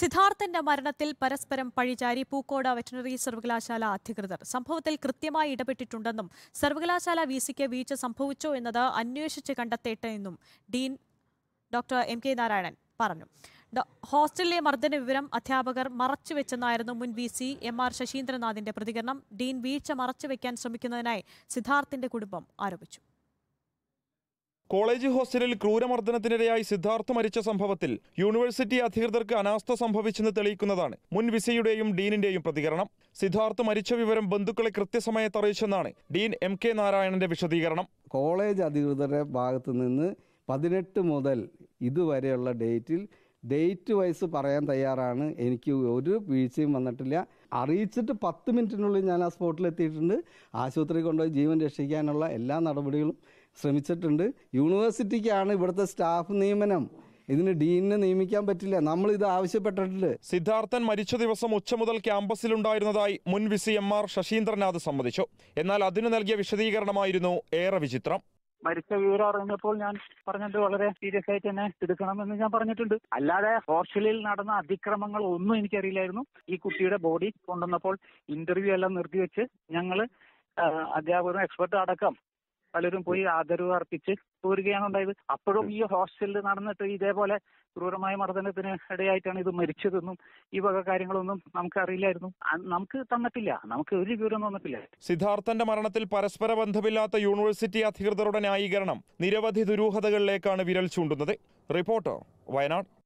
സിദ്ധാർത്ഥന്റെ മരണത്തിൽ പരസ്പരം പഴിചാരി പൂക്കോട് വെറ്റിനറി സർവകലാശാല അധികൃതർ സംഭവത്തിൽ കൃത്യമായി ഇടപെട്ടിട്ടുണ്ടെന്നും സർവകലാശാല വി സിക്ക് വീഴ്ച സംഭവിച്ചോ എന്നത് അന്വേഷിച്ച് കണ്ടെത്തേട്ടെ എന്നും dean doctor M K Narayanan പറഞ്ഞു ഹോസ്റ്റലിലെ മർദ്ദന വിവരം അധ്യാപകർ മറച്ചുവെച്ചെന്നായിരുന്നു മുൻ വി സി എം ആർ ശശീന്ദ്രനാഥിന്റെ പ്രതികരണം ഡീൻ വീഴ്ച മറച്ചുവെക്കാൻ ശ്രമിക്കുന്നതിനായി സിദ്ധാർത്ഥിന്റെ കുടുംബം ആരോപിച്ചു കോളേജ് ഹോസ്റ്റലിൽ ക്രൂരമർദ്ദനത്തിനിരയായി സിദ്ധാർത്ഥ് മരിച്ച സംഭവത്തിൽ യൂണിവേഴ്സിറ്റി അധികൃതർക്ക് അനാസ്ഥ സംഭവിച്ചെന്ന് തെളിയിക്കുന്നതാണ് മുൻ വിസയുടെയും ഡീനിന്റെയും പ്രതികരണം സിദ്ധാർത്ഥ് മരിച്ച വിവരം ബന്ധുക്കളെ കൃത്യസമയത്ത് അറിയിച്ചെന്നാണ് ഡീൻ എം കെ നാരായണന്റെ വിശദീകരണം കോളേജ് അധികൃതരുടെ ഭാഗത്തു നിന്ന് പതിനെട്ട് മുതൽ ഇതുവരെയുള്ള ഡേറ്റിൽ ഡേറ്റ് വൈസ് പറയാൻ തയ്യാറാണ് എനിക്ക് ഒരു വീഴ്ചയും വന്നിട്ടില്ല അറിയിച്ചിട്ട് പത്ത് മിനിറ്റിനുള്ളിൽ ഞാൻ ആ സ്പോട്ടിൽ എത്തിയിട്ടുണ്ട് ആശുപത്രിയിൽ കൊണ്ടുപോയി ജീവൻ രക്ഷിക്കാനുള്ള എല്ലാ നടപടികളും ശ്രമിച്ചിട്ടുണ്ട് യൂണിവേഴ്സിറ്റിക്കാണ് ഇവിടുത്തെ സ്റ്റാഫ് നിയമനം ഇതിന് ഡീനിനെ നിയമിക്കാൻ പറ്റില്ല നമ്മൾ ഇത് ആവശ്യപ്പെട്ടിട്ടുണ്ട് സിദ്ധാർത്ഥൻ മരിച്ച ദിവസം ഉച്ച മുതൽ ക്യാമ്പസിലുണ്ടായിരുന്നതായി മുൻ V C M R Sasindranath സമ്മതിച്ചു എന്നാൽ അതിന് നൽകിയ വിശദീകരണമായിരുന്നു ഏറെ വിചിത്രം മരിച്ച വിവരം അറിഞ്ഞപ്പോൾ ഞാൻ പറഞ്ഞിട്ട് വളരെ സീരിയസ് ആയിട്ട് തന്നെ എടുക്കണമെന്ന് ഞാൻ പറഞ്ഞിട്ടുണ്ട് അല്ലാതെ ഹോസ്റ്റലിൽ നടന്ന അതിക്രമങ്ങൾ ഒന്നും എനിക്കറിയില്ലായിരുന്നു ഈ കുട്ടിയുടെ ബോഡി കൊണ്ടുവന്നപ്പോൾ ഇന്റർവ്യൂ എല്ലാം നിർത്തിവെച്ച് ഞങ്ങള് അധ്യാപകരും എക്സ്പെർട്ടും അടക്കം പലരും പോയി ആദരവ് അർപ്പിച്ച് പോരുകയാണ് ഉണ്ടായത് അപ്പോഴും ഈ ഹോസ്റ്റലിൽ നടന്നിട്ട് ഇതേപോലെ ക്രൂരമായ മർദ്ദനത്തിന് ഇടയായിട്ടാണ് ഇത് മരിച്ചതെന്നും ഈ വക കാര്യങ്ങളൊന്നും നമുക്ക് അറിയില്ലായിരുന്നു നമുക്ക് തന്നിട്ടില്ല നമുക്ക് ഒരു വിവരം തന്നിട്ടില്ല സിദ്ധാർത്ഥന്റെ മരണത്തിൽ പരസ്പര ബന്ധമില്ലാത്ത യൂണിവേഴ്സിറ്റി അധികൃതരുടെ ന്യായീകരണം നിരവധി ദുരൂഹതകളിലേക്കാണ് വിരൽ ചൂണ്ടുന്നത് റിപ്പോർട്ടർ വയനാട്